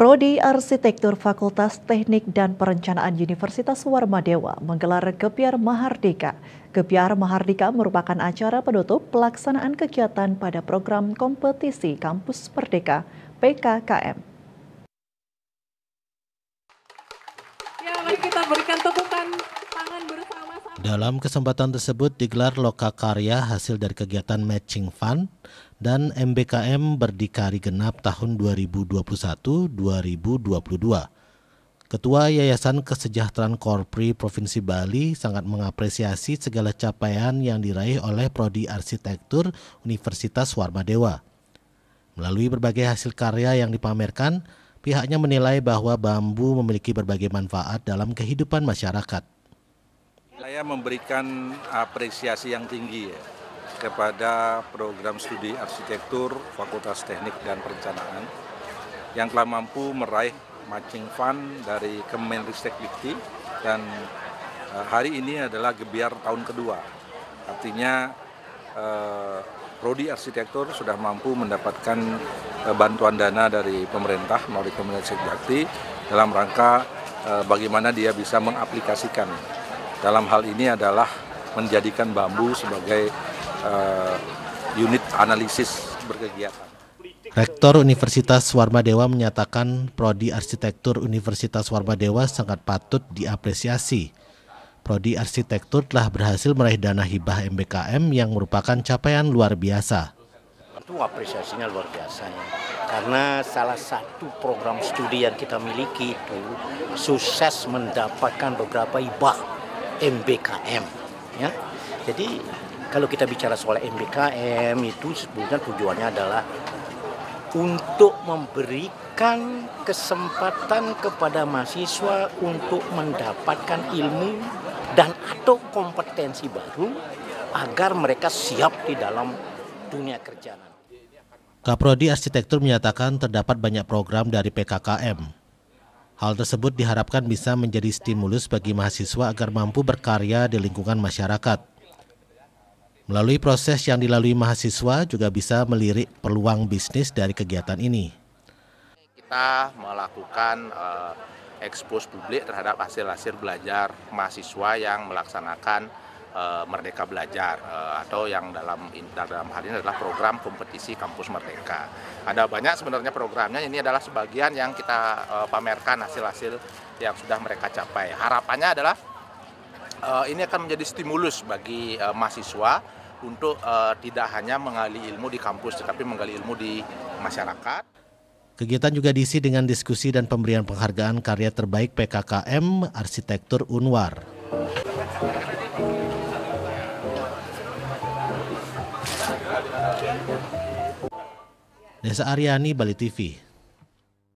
Prodi Arsitektur Fakultas Teknik dan Perencanaan Universitas Warmadewa menggelar Gebiar Mahardika. Gebiar Mahardika merupakan acara penutup pelaksanaan kegiatan pada program kompetisi Kampus Merdeka PKKM. Ya, mari kita berikan tepukan dalam kesempatan tersebut digelar loka karya hasil dari kegiatan Matching Fund dan MBKM Berdikari Genap tahun 2021-2022. Ketua Yayasan Kesejahteraan Korpri Provinsi Bali sangat mengapresiasi segala capaian yang diraih oleh Prodi Arsitektur Universitas Warmadewa. Melalui berbagai hasil karya yang dipamerkan, pihaknya menilai bahwa bambu memiliki berbagai manfaat dalam kehidupan masyarakat. Saya memberikan apresiasi yang tinggi ya kepada program studi arsitektur Fakultas Teknik dan Perencanaan yang telah mampu meraih matching fund dari Kemenristek Dikti dan eh, hari ini adalah gebiar tahun kedua. Artinya eh, Prodi Arsitektur sudah mampu mendapatkan eh, bantuan dana dari pemerintah melalui Kemenristek Dikti dalam rangka eh, bagaimana dia bisa mengaplikasikan dalam hal ini adalah menjadikan bambu sebagai uh, unit analisis berkegiatan. Rektor Universitas Warmadewa menyatakan prodi arsitektur Universitas Warmadewa sangat patut diapresiasi. Prodi arsitektur telah berhasil meraih dana hibah MBKM yang merupakan capaian luar biasa. Itu apresiasinya luar biasa ya. Karena salah satu program studi yang kita miliki itu sukses mendapatkan beberapa hibah MBKM. Ya. Jadi kalau kita bicara soal MBKM itu sebenarnya tujuannya adalah untuk memberikan kesempatan kepada mahasiswa untuk mendapatkan ilmu dan atau kompetensi baru agar mereka siap di dalam dunia kerja. Kaprodi Arsitektur menyatakan terdapat banyak program dari PKKM Hal tersebut diharapkan bisa menjadi stimulus bagi mahasiswa agar mampu berkarya di lingkungan masyarakat. Melalui proses yang dilalui mahasiswa juga bisa melirik peluang bisnis dari kegiatan ini. Kita melakukan uh, eh, ekspos publik terhadap hasil-hasil belajar mahasiswa yang melaksanakan Eh, Merdeka Belajar eh, atau yang dalam dalam hal ini adalah program kompetisi kampus Merdeka. Ada banyak sebenarnya programnya ini adalah sebagian yang kita eh, pamerkan hasil-hasil yang sudah mereka capai. Harapannya adalah ini akan menjadi stimulus bagi mahasiswa untuk tidak hanya menggali ilmu di kampus tetapi menggali ilmu di masyarakat. Kegiatan juga diisi dengan diskusi dan pemberian penghargaan karya terbaik PKKM Arsitektur Unwar. Desa Aryani Bali TV.